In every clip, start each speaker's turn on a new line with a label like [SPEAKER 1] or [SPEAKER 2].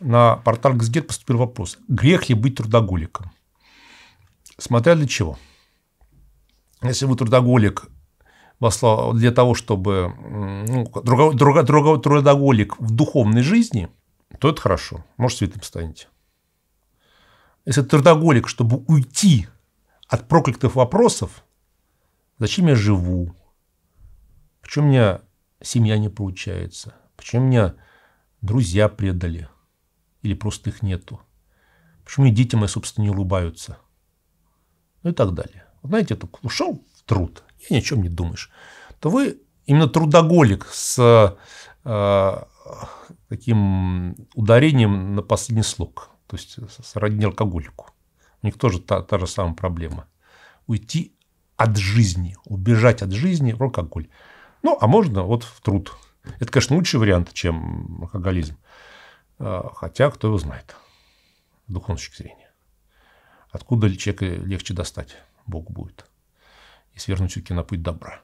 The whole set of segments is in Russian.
[SPEAKER 1] на портал Газгет поступил вопрос, грех ли быть трудоголиком? Смотря для чего. Если вы трудоголик для того, чтобы ну, друго, друго, трудоголик в духовной жизни, то это хорошо. Может, святым станете. Если трудоголик, чтобы уйти от проклятых вопросов, зачем я живу, почему у меня семья не получается, почему меня друзья предали – или просто их нету? Почему и дети мои, собственно, не улыбаются? Ну и так далее. Вот знаете, это ушел в труд, и ни о чем не думаешь. То вы именно трудоголик с э, таким ударением на последний слог. То есть с родни алкоголику. У них тоже та, та же самая проблема. Уйти от жизни, убежать от жизни в алкоголь. Ну, а можно вот в труд. Это, конечно, лучший вариант, чем алкоголизм. А, хотя, кто его знает, с духовной точки зрения. Откуда человека легче достать? Бог будет. И свернуть все-таки на путь добра.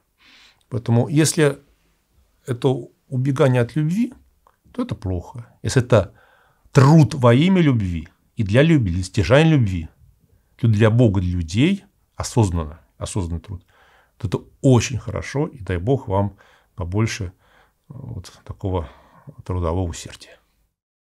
[SPEAKER 1] Поэтому, если это убегание от любви, то это плохо. Если это труд во имя любви и для любви, для стяжания любви, то для Бога, для людей, осознанно, осознанный труд, то это очень хорошо, и дай Бог вам побольше э, вот такого трудового усердия.